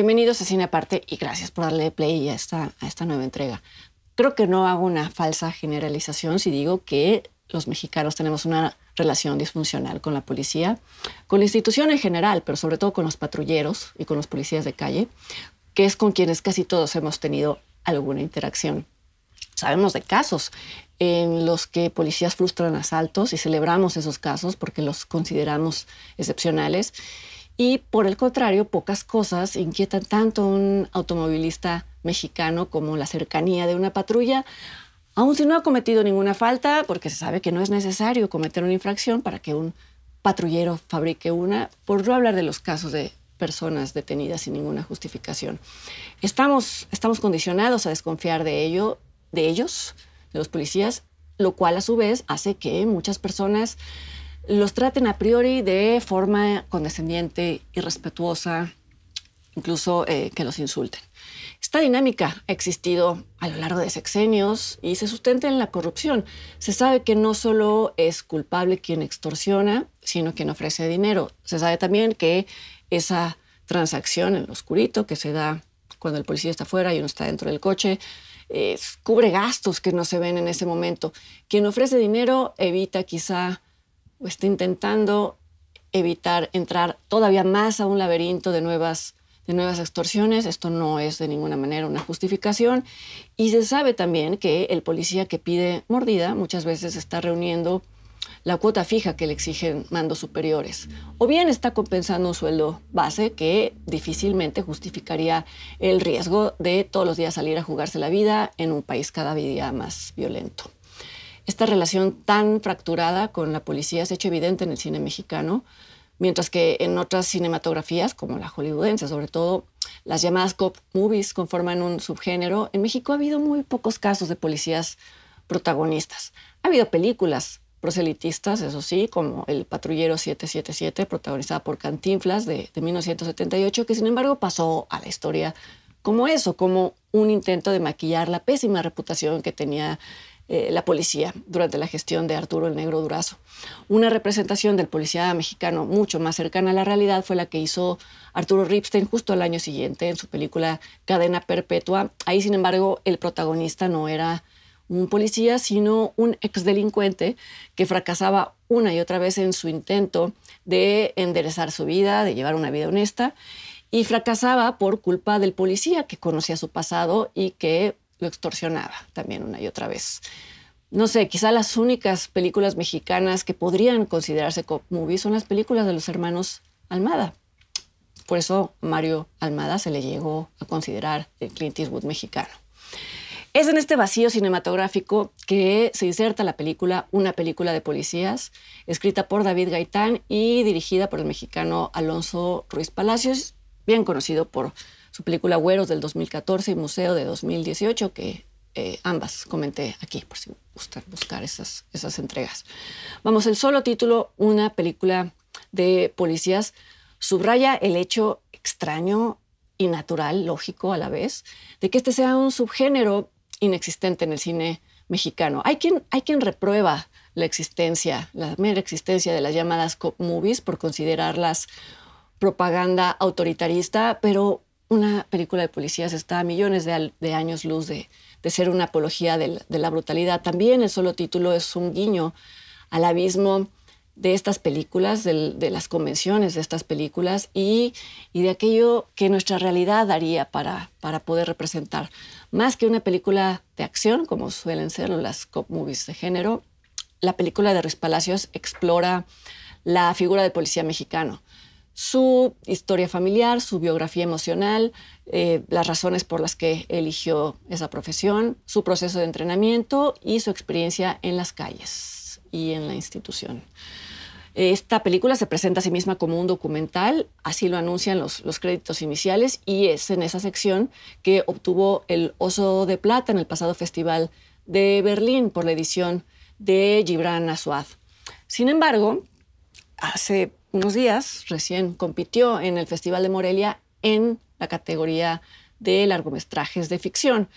Bienvenidos a Cine Aparte y gracias por darle play a esta, a esta nueva entrega. Creo que no hago una falsa generalización si digo que los mexicanos tenemos una relación disfuncional con la policía, con la institución en general, pero sobre todo con los patrulleros y con los policías de calle, que es con quienes casi todos hemos tenido alguna interacción. Sabemos de casos en los que policías frustran asaltos y celebramos esos casos porque los consideramos excepcionales. Y por el contrario, pocas cosas inquietan tanto a un automovilista mexicano como la cercanía de una patrulla, aun si no ha cometido ninguna falta, porque se sabe que no es necesario cometer una infracción para que un patrullero fabrique una, por no hablar de los casos de personas detenidas sin ninguna justificación. Estamos, estamos condicionados a desconfiar de, ello, de ellos, de los policías, lo cual a su vez hace que muchas personas los traten a priori de forma condescendiente, irrespetuosa, incluso eh, que los insulten. Esta dinámica ha existido a lo largo de sexenios y se sustenta en la corrupción. Se sabe que no solo es culpable quien extorsiona, sino quien ofrece dinero. Se sabe también que esa transacción en lo oscurito que se da cuando el policía está fuera y uno está dentro del coche, eh, cubre gastos que no se ven en ese momento. Quien ofrece dinero evita quizá está intentando evitar entrar todavía más a un laberinto de nuevas, de nuevas extorsiones. Esto no es de ninguna manera una justificación. Y se sabe también que el policía que pide mordida muchas veces está reuniendo la cuota fija que le exigen mandos superiores. O bien está compensando un sueldo base que difícilmente justificaría el riesgo de todos los días salir a jugarse la vida en un país cada día más violento esta relación tan fracturada con la policía se ha hecho evidente en el cine mexicano, mientras que en otras cinematografías, como la hollywoodense, sobre todo las llamadas cop movies, conforman un subgénero. En México ha habido muy pocos casos de policías protagonistas. Ha habido películas proselitistas, eso sí, como El Patrullero 777, protagonizada por Cantinflas de, 1978, que sin embargo pasó a la historia como eso, como un intento de maquillar la pésima reputación que tenía eh, la policía durante la gestión de Arturo el Negro Durazo. Una representación del policía mexicano mucho más cercana a la realidad fue la que hizo Arturo Ripstein justo al año siguiente en su película Cadena Perpetua. Ahí, sin embargo, el protagonista no era un policía, sino un exdelincuente que fracasaba una y otra vez en su intento de enderezar su vida, de llevar una vida honesta, y fracasaba por culpa del policía que conocía su pasado y que lo extorsionaba también una y otra vez. No sé, quizá las únicas películas mexicanas que podrían considerarse cop movies son las películas de los hermanos Almada. Por eso Mario Almada se le llegó a considerar el Clint Eastwood mexicano. Es en este vacío cinematográfico que se inserta la película Una película de policías, escrita por David Gaitán y dirigida por el mexicano Alonso Ruiz Palacios, bien conocido por su película Güeros del 2014 y Museo de 2018, que eh, ambas comenté aquí, por si gustan buscar esas, esas entregas. Vamos, el solo título, una película de policías, subraya el hecho extraño y natural, lógico a la vez, de que este sea un subgénero inexistente en el cine mexicano. Hay quien, hay quien reprueba la existencia, la mera existencia de las llamadas cop movies por considerarlas propaganda autoritarista, pero una película de policías está a millones de, años luz de, ser una apología de, la brutalidad. También el solo título es un guiño al abismo de estas películas, de las convenciones de estas películas y, de aquello que nuestra realidad daría para, poder representar. Más que una película de acción, como suelen ser las cop movies de género, la película de Ruiz Palacios explora la figura del policía mexicano su historia familiar, su biografía emocional, eh, las razones por las que eligió esa profesión, su proceso de entrenamiento y su experiencia en las calles y en la institución. Esta película se presenta a sí misma como un documental, así lo anuncian los, los, créditos iniciales, y es en esa sección que obtuvo el Oso de Plata en el pasado Festival de Berlín por la edición de Gibran Asuad. Sin embargo, hace unos días recién compitió en el Festival de Morelia en la categoría de largometrajes de ficción.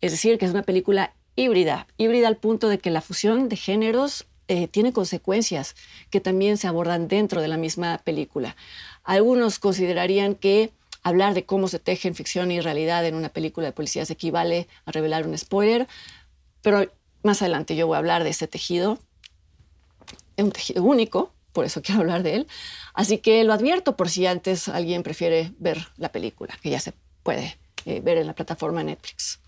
Es decir, que es una película híbrida, híbrida al punto de que la fusión de géneros eh, tiene consecuencias que también se abordan dentro de la misma película. Algunos considerarían que hablar de cómo se tejen ficción y realidad en una película de policías equivale a revelar un spoiler, pero más adelante yo voy a hablar de ese tejido, es un tejido único por eso quiero hablar de él. Así que lo advierto por si antes alguien prefiere ver la película, que ya se puede eh, ver en la plataforma Netflix.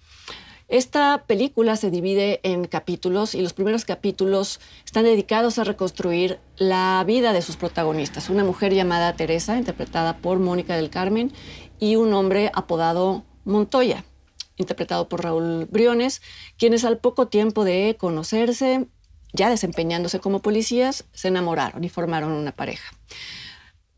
Esta película se divide en capítulos y los primeros capítulos están dedicados a reconstruir la vida de sus protagonistas. Una mujer llamada Teresa, interpretada por Mónica del Carmen, y un hombre apodado Montoya, interpretado por Raúl Briones, quienes al poco tiempo de conocerse ya desempeñándose como policías, se enamoraron y formaron una pareja.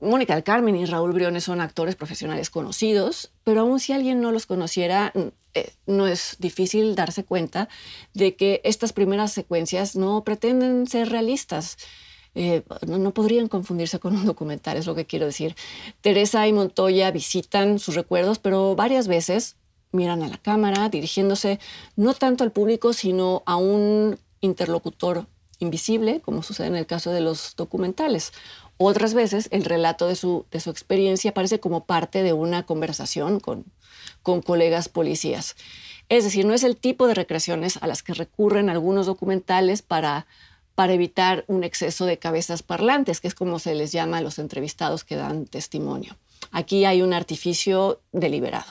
Mónica del Carmen y Raúl Briones son actores profesionales conocidos, pero aun si alguien no los conociera, eh, no es difícil darse cuenta de que estas primeras secuencias no pretenden ser realistas. Eh, no, no, podrían confundirse con un documental, es lo que quiero decir. Teresa y Montoya visitan sus recuerdos, pero varias veces miran a la cámara, dirigiéndose no tanto al público, sino a un interlocutor invisible, como sucede en el caso de los documentales. Otras veces el relato de su, experiencia aparece como parte de una conversación con, con colegas policías. Es decir, no es el tipo de recreaciones a las que recurren algunos documentales para, para evitar un exceso de cabezas parlantes, que es como se les llama a los entrevistados que dan testimonio. Aquí hay un artificio deliberado.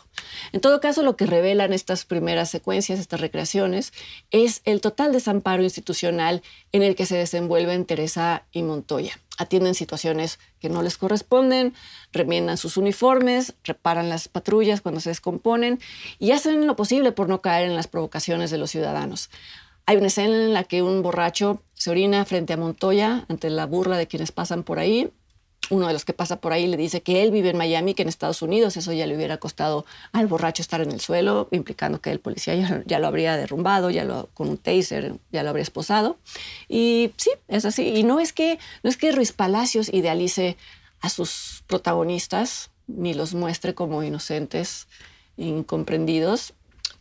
En todo caso, lo que revelan estas primeras secuencias, estas recreaciones, es el total desamparo institucional en el que se desenvuelven Teresa y Montoya. Atienden situaciones que no les corresponden, remiendan sus uniformes, reparan las patrullas cuando se descomponen y hacen lo posible por no caer en las provocaciones de los ciudadanos. Hay una escena en la que un borracho se orina frente a Montoya ante la burla de quienes pasan por ahí uno de los que pasa por ahí le dice que él vive en Miami, que en Estados Unidos, eso ya le hubiera costado al borracho estar en el suelo, implicando que el policía ya, lo habría derrumbado, ya lo, con un taser ya lo habría esposado. Y sí, es así. Y no es que, no es que Ruiz Palacios idealice a sus protagonistas, ni los muestre como inocentes, incomprendidos,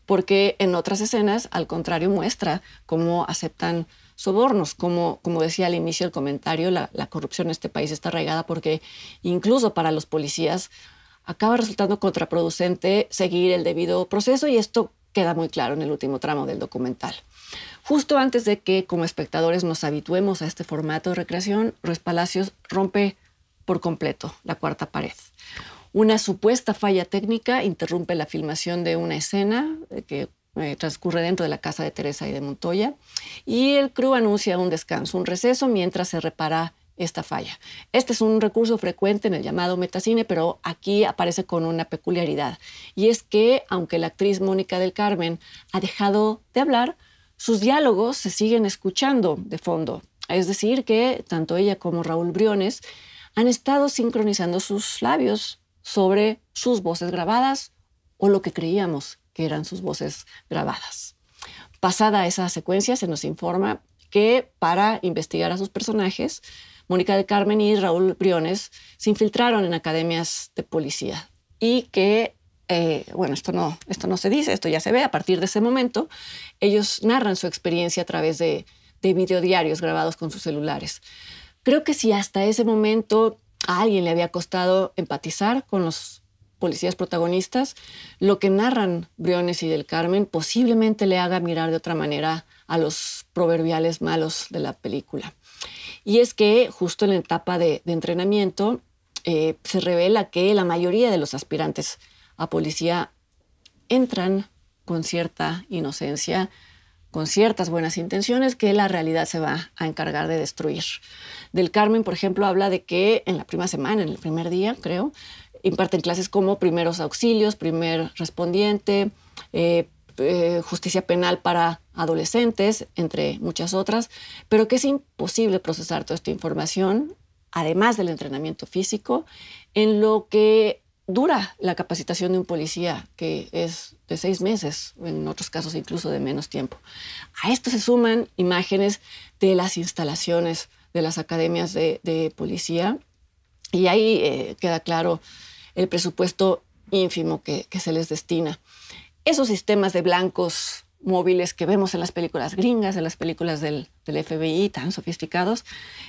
porque en otras escenas, al contrario, muestra cómo aceptan sobornos. Como, como decía al inicio del comentario, la, la corrupción en este país está arraigada porque incluso para los policías acaba resultando contraproducente seguir el debido proceso y esto queda muy claro en el último tramo del documental. Justo antes de que como espectadores nos habituemos a este formato de recreación, Ruiz Palacios rompe por completo la cuarta pared. Una supuesta falla técnica interrumpe la filmación de una escena eh, que eh, transcurre dentro de la casa de Teresa y de Montoya. Y el crew anuncia un descanso, un receso, mientras se repara esta falla. Este es un recurso frecuente en el llamado metacine, pero aquí aparece con una peculiaridad, y es que aunque la actriz Mónica del Carmen ha dejado de hablar, sus diálogos se siguen escuchando de fondo. Es decir, que tanto ella como Raúl Briones han estado sincronizando sus labios sobre sus voces grabadas o lo que creíamos que eran sus voces grabadas. Pasada esa secuencia, se nos informa que para investigar a sus personajes, Mónica de Carmen y Raúl Briones se infiltraron en academias de policía y que, eh, bueno, esto no, esto no se dice, esto ya se ve, a partir de ese momento, ellos narran su experiencia a través de, de videodiarios grabados con sus celulares. Creo que si hasta ese momento a alguien le había costado empatizar con los policías protagonistas, lo que narran Briones y del Carmen posiblemente le haga mirar de otra manera a los proverbiales malos de la película. Y es que justo en la etapa de, entrenamiento eh, se revela que la mayoría de los aspirantes a policía entran con cierta inocencia, con ciertas buenas intenciones que la realidad se va a encargar de destruir. Del Carmen, por ejemplo, habla de que en la primera semana, en el primer día, creo, imparten clases como primeros auxilios, primer respondiente, eh, eh, justicia penal para adolescentes, entre muchas otras, pero que es imposible procesar toda esta información, además del entrenamiento físico, en lo que dura la capacitación de un policía, que es de seis meses, en otros casos incluso de menos tiempo. A esto se suman imágenes de las instalaciones de las academias de policía, y ahí eh, queda claro el presupuesto ínfimo que, se les destina. Esos sistemas de blancos móviles que vemos en las películas gringas, en las películas del, del FBI, tan sofisticados,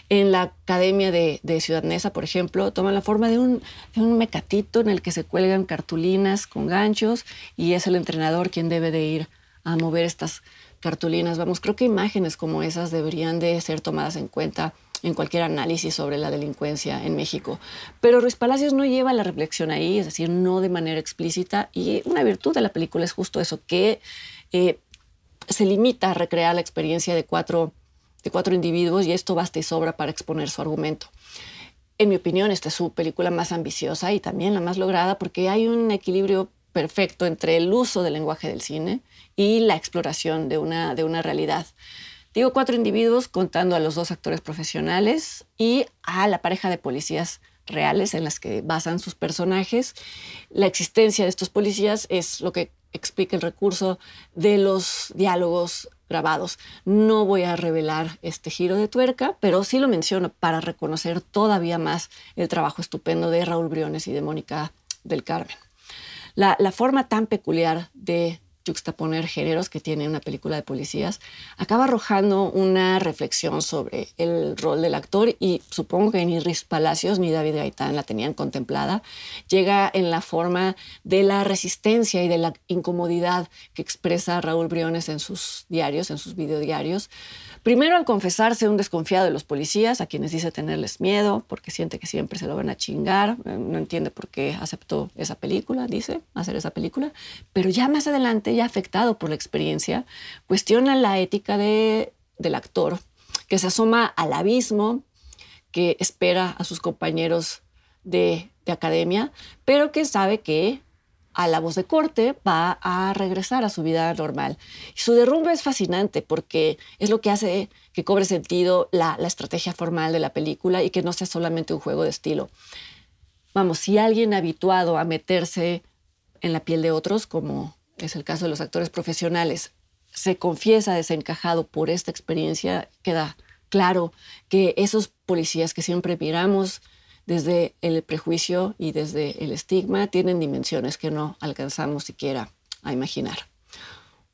en la Academia de, de por ejemplo, toman la forma de un, de un, mecatito en el que se cuelgan cartulinas con ganchos y es el entrenador quien debe de ir a mover estas cartulinas. Vamos, creo que imágenes como esas deberían de ser tomadas en cuenta en cualquier análisis sobre la delincuencia en México. Pero Ruiz Palacios no lleva la reflexión ahí, es decir, no de manera explícita. Y una virtud de la película es justo eso, que eh, se limita a recrear la experiencia de cuatro, de cuatro individuos y esto basta y sobra para exponer su argumento. En mi opinión, esta es su película más ambiciosa y también la más lograda porque hay un equilibrio perfecto entre el uso del lenguaje del cine y la exploración de una, de una realidad. Digo cuatro individuos contando a los dos actores profesionales y a la pareja de policías reales en las que basan sus personajes. La existencia de estos policías es lo que explica el recurso de los diálogos grabados. No voy a revelar este giro de tuerca, pero sí lo menciono para reconocer todavía más el trabajo estupendo de Raúl Briones y de Mónica del Carmen. La, la forma tan peculiar de juxtaponer géneros que tiene una película de policías, acaba arrojando una reflexión sobre el rol del actor y supongo que ni Riz Palacios ni David Gaitán la tenían contemplada. Llega en la forma de la resistencia y de la incomodidad que expresa Raúl Briones en sus diarios, en sus videodiarios, Primero al confesarse un desconfiado de los policías, a quienes dice tenerles miedo porque siente que siempre se lo van a chingar, eh, no entiende por qué aceptó esa película, dice, hacer esa película, pero ya más adelante, ya afectado por la experiencia, cuestiona la ética del actor, que se asoma al abismo que espera a sus compañeros de, de academia, pero que sabe que a la voz de corte, va a regresar a su vida normal. su derrumbe es fascinante porque es lo que hace que cobre sentido la, la estrategia formal de la película y que no sea solamente un juego de estilo. Vamos, si alguien habituado a meterse en la piel de otros, como es el caso de los actores profesionales, se confiesa desencajado por esta experiencia, queda claro que esos policías que siempre miramos desde el prejuicio y desde el estigma tienen dimensiones que no alcanzamos siquiera a imaginar.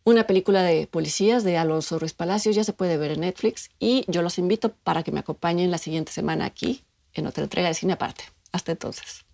Una película de policías de Alonso Ruiz Palacios ya se puede ver en Netflix y yo los invito para que me acompañen la siguiente semana aquí en otra entrega de Cine Aparte. Hasta entonces.